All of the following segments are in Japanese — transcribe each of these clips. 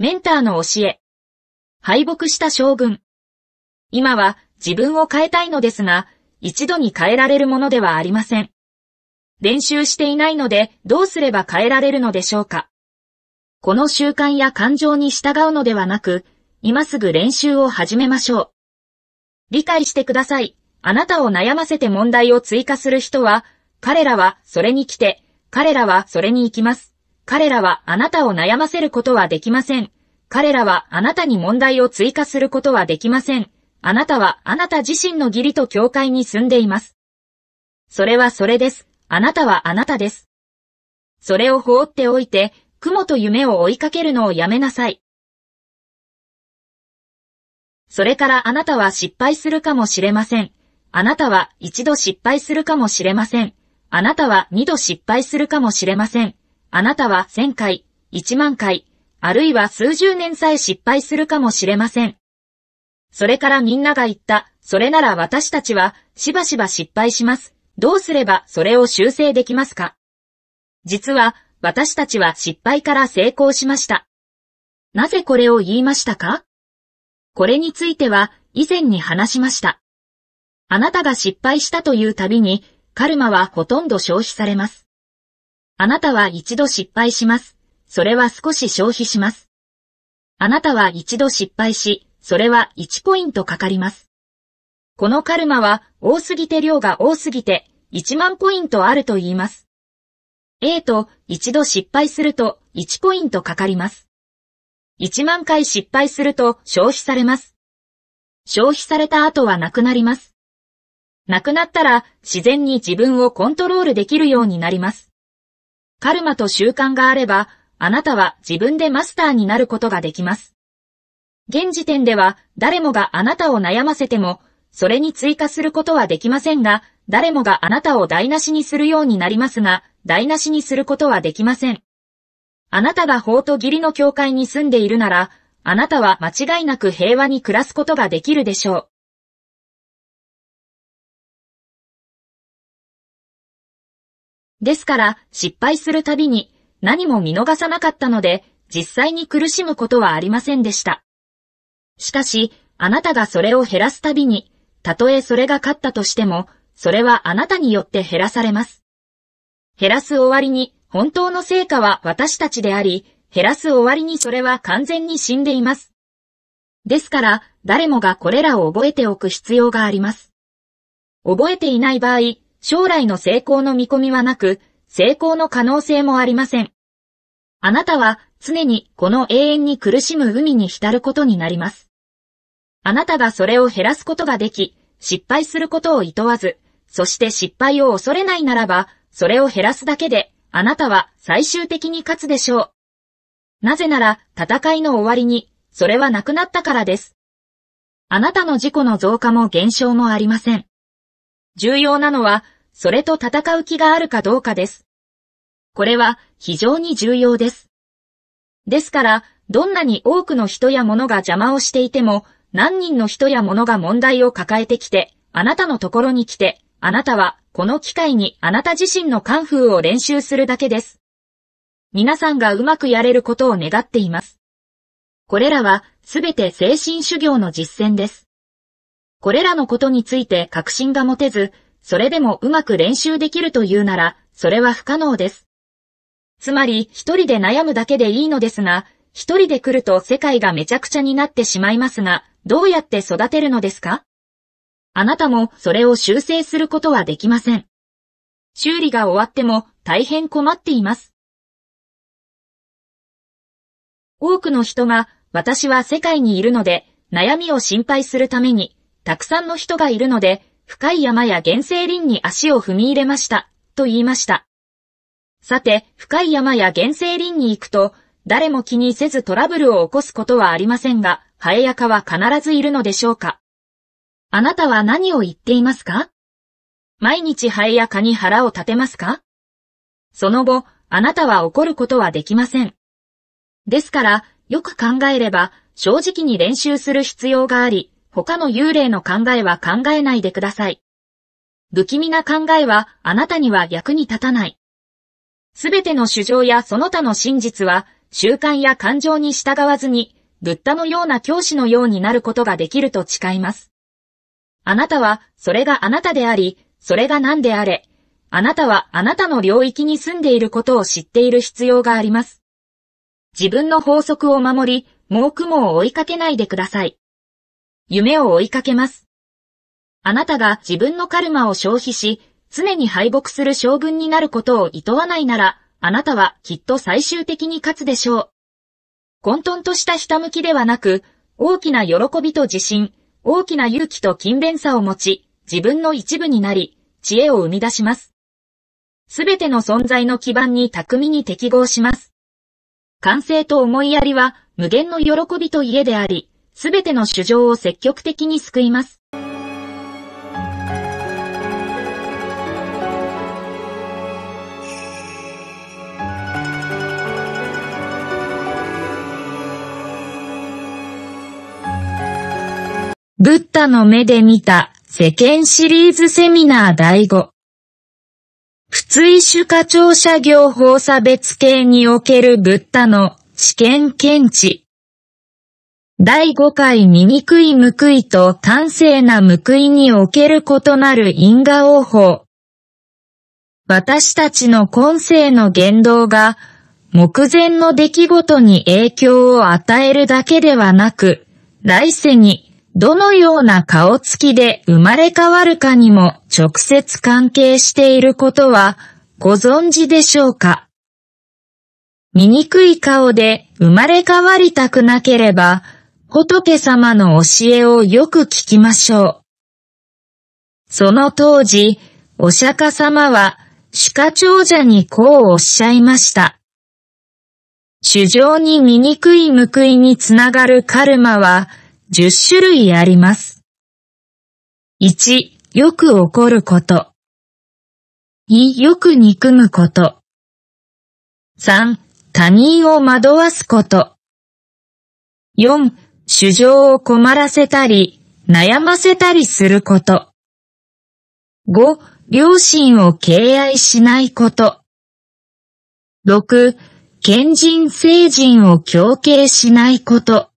メンターの教え。敗北した将軍。今は自分を変えたいのですが、一度に変えられるものではありません。練習していないのでどうすれば変えられるのでしょうか。この習慣や感情に従うのではなく、今すぐ練習を始めましょう。理解してください。あなたを悩ませて問題を追加する人は、彼らはそれに来て、彼らはそれに行きます。彼らはあなたを悩ませることはできません。彼らはあなたに問題を追加することはできません。あなたはあなた自身の義理と教会に住んでいます。それはそれです。あなたはあなたです。それを放っておいて、雲と夢を追いかけるのをやめなさい。それからあなたは失敗するかもしれません。あなたは一度失敗するかもしれません。あなたは二度失敗するかもしれません。あなたは1000回、1万回、あるいは数十年さえ失敗するかもしれません。それからみんなが言った、それなら私たちは、しばしば失敗します。どうすればそれを修正できますか実は、私たちは失敗から成功しました。なぜこれを言いましたかこれについては、以前に話しました。あなたが失敗したというたびに、カルマはほとんど消費されます。あなたは一度失敗します。それは少し消費します。あなたは一度失敗し、それは1ポイントかかります。このカルマは多すぎて量が多すぎて1万ポイントあると言います。A と一度失敗すると1ポイントかかります。1万回失敗すると消費されます。消費された後はなくなります。なくなったら自然に自分をコントロールできるようになります。カルマと習慣があれば、あなたは自分でマスターになることができます。現時点では誰もがあなたを悩ませても、それに追加することはできませんが、誰もがあなたを台無しにするようになりますが、台無しにすることはできません。あなたが法と義理の境界に住んでいるなら、あなたは間違いなく平和に暮らすことができるでしょう。ですから失敗するたびに何も見逃さなかったので実際に苦しむことはありませんでした。しかし、あなたがそれを減らすたびに、たとえそれが勝ったとしても、それはあなたによって減らされます。減らす終わりに、本当の成果は私たちであり、減らす終わりにそれは完全に死んでいます。ですから、誰もがこれらを覚えておく必要があります。覚えていない場合、将来の成功の見込みはなく、成功の可能性もありません。あなたは常にこの永遠に苦しむ海に浸ることになります。あなたがそれを減らすことができ、失敗することを厭わず、そして失敗を恐れないならば、それを減らすだけで、あなたは最終的に勝つでしょう。なぜなら、戦いの終わりに、それはなくなったからです。あなたの自己の増加も減少もありません。重要なのは、それと戦う気があるかどうかです。これは非常に重要です。ですから、どんなに多くの人や物が邪魔をしていても、何人の人や物が問題を抱えてきて、あなたのところに来て、あなたはこの機会にあなた自身のカンフーを練習するだけです。皆さんがうまくやれることを願っています。これらはすべて精神修行の実践です。これらのことについて確信が持てず、それでもうまく練習できるというなら、それは不可能です。つまり、一人で悩むだけでいいのですが、一人で来ると世界がめちゃくちゃになってしまいますが、どうやって育てるのですかあなたもそれを修正することはできません。修理が終わっても大変困っています。多くの人が私は世界にいるので悩みを心配するためにたくさんの人がいるので、深い山や原生林に足を踏み入れました、と言いました。さて、深い山や原生林に行くと、誰も気にせずトラブルを起こすことはありませんが、ハエヤカは必ずいるのでしょうかあなたは何を言っていますか毎日ハエヤカに腹を立てますかその後、あなたは怒ることはできません。ですから、よく考えれば、正直に練習する必要があり、他の幽霊の考えは考えないでください。不気味な考えはあなたには役に立たない。すべての主張やその他の真実は、習慣や感情に従わずに、ブッダのような教師のようになることができると誓います。あなたは、それがあなたであり、それが何であれ、あなたはあなたの領域に住んでいることを知っている必要があります。自分の法則を守り、もう雲を追いかけないでください。夢を追いかけます。あなたが自分のカルマを消費し、常に敗北する将軍になることを厭わないなら、あなたはきっと最終的に勝つでしょう。混沌としたひたむきではなく、大きな喜びと自信、大きな勇気と勤勉さを持ち、自分の一部になり、知恵を生み出します。すべての存在の基盤に巧みに適合します。完成と思いやりは無限の喜びと家であり、すべての衆生を積極的に救います。ブッダの目で見た世間シリーズセミナー第5。普通種課長者業法差別系におけるブッダの試験検知。第5回醜い報いと端正な報いにおける異なる因果応報。私たちの今世の言動が、目前の出来事に影響を与えるだけではなく、来世にどのような顔つきで生まれ変わるかにも直接関係していることはご存知でしょうか醜い顔で生まれ変わりたくなければ、仏様の教えをよく聞きましょう。その当時、お釈迦様は、鹿長者にこうおっしゃいました。主情に醜い報いにつながるカルマは10種類あります。1、よく怒ること。二、よく憎むこと。3、他人を惑わすこと。四、主情を困らせたり、悩ませたりすること。5、両親を敬愛しないこと。6、賢人聖人を強敬しないこと。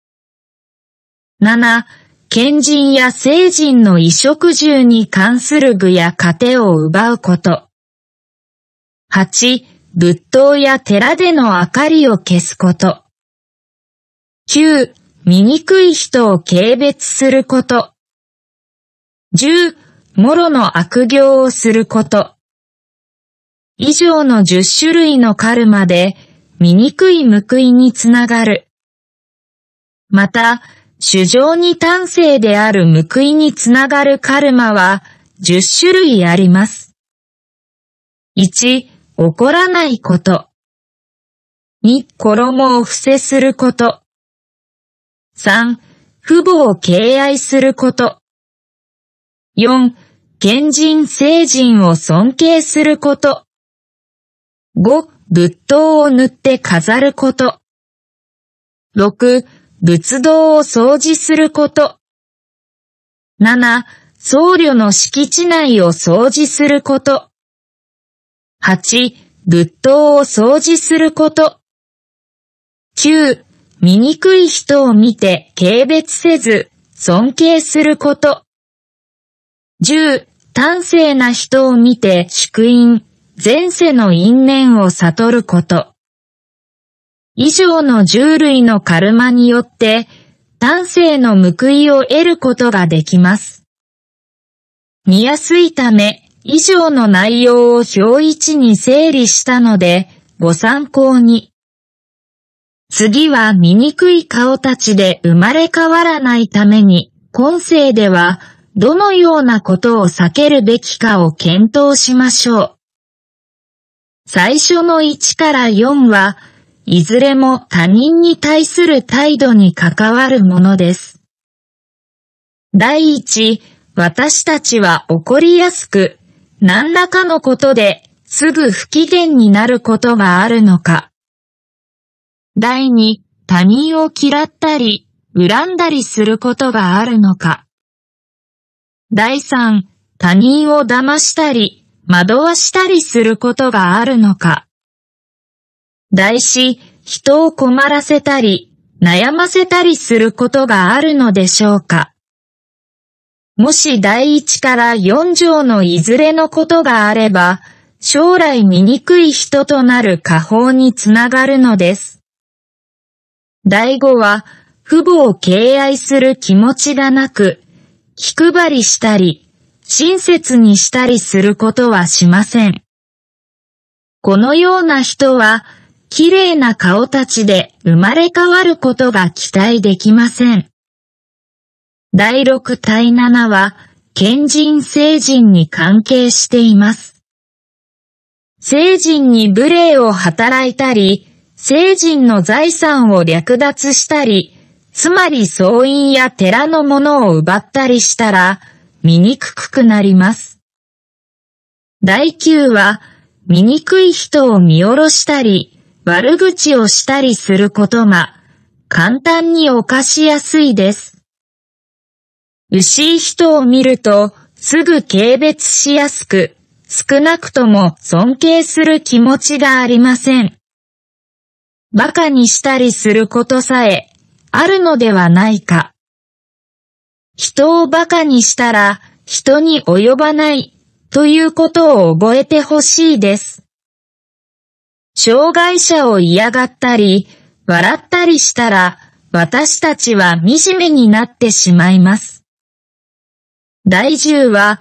7、賢人や聖人の衣食住に関する具や糧を奪うこと。8、仏塔や寺での明かりを消すこと。9、醜い人を軽蔑すること。十、もろの悪行をすること。以上の十種類のカルマで、醜い報いにつながる。また、主情に端正である報いにつながるカルマは、十種類あります。一、怒らないこと。二、衣を伏せすること。3. 父母を敬愛すること。4. 賢人聖人を尊敬すること。5. 仏塔を塗って飾ること。6. 仏道を掃除すること。7. 僧侶の敷地内を掃除すること。8. 仏塔を掃除すること。9. 醜い人を見て軽蔑せず、尊敬すること。10、端正な人を見て祝因、前世の因縁を悟ること。以上の従類のカルマによって、端正の報いを得ることができます。見やすいため、以上の内容を表一に整理したので、ご参考に。次は醜い顔たちで生まれ変わらないために、今世ではどのようなことを避けるべきかを検討しましょう。最初の1から4は、いずれも他人に対する態度に関わるものです。第1、私たちは怒りやすく、何らかのことですぐ不機嫌になることがあるのか。第二、他人を嫌ったり、恨んだりすることがあるのか。第三、他人を騙したり、惑わしたりすることがあるのか。第四、人を困らせたり、悩ませたりすることがあるのでしょうか。もし第一から四条のいずれのことがあれば、将来醜い人となる下方につながるのです。第五は、父母を敬愛する気持ちがなく、気配りしたり、親切にしたりすることはしません。このような人は、綺麗な顔たちで生まれ変わることが期待できません。第六対七は、賢人聖人に関係しています。聖人に無礼を働いたり、成人の財産を略奪したり、つまり創員や寺のものを奪ったりしたら、醜くなります。第9は、醜い人を見下ろしたり、悪口をしたりすることが、簡単に犯しやすいです。牛い人を見ると、すぐ軽蔑しやすく、少なくとも尊敬する気持ちがありません。馬鹿にしたりすることさえあるのではないか。人を馬鹿にしたら人に及ばないということを覚えてほしいです。障害者を嫌がったり笑ったりしたら私たちは惨めになってしまいます。第重は、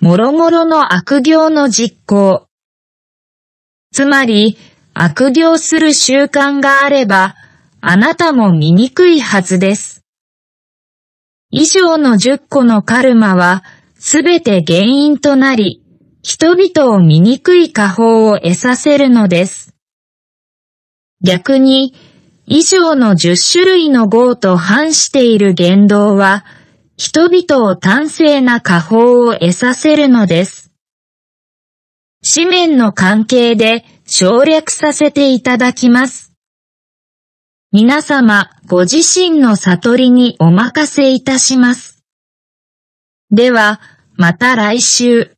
もろもろの悪行の実行。つまり、悪行する習慣があれば、あなたも醜いはずです。以上の10個のカルマは、すべて原因となり、人々を醜い過方を得させるのです。逆に、以上の10種類の業と反している言動は、人々を端正な過方を得させるのです。紙面の関係で、省略させていただきます。皆様、ご自身の悟りにお任せいたします。では、また来週。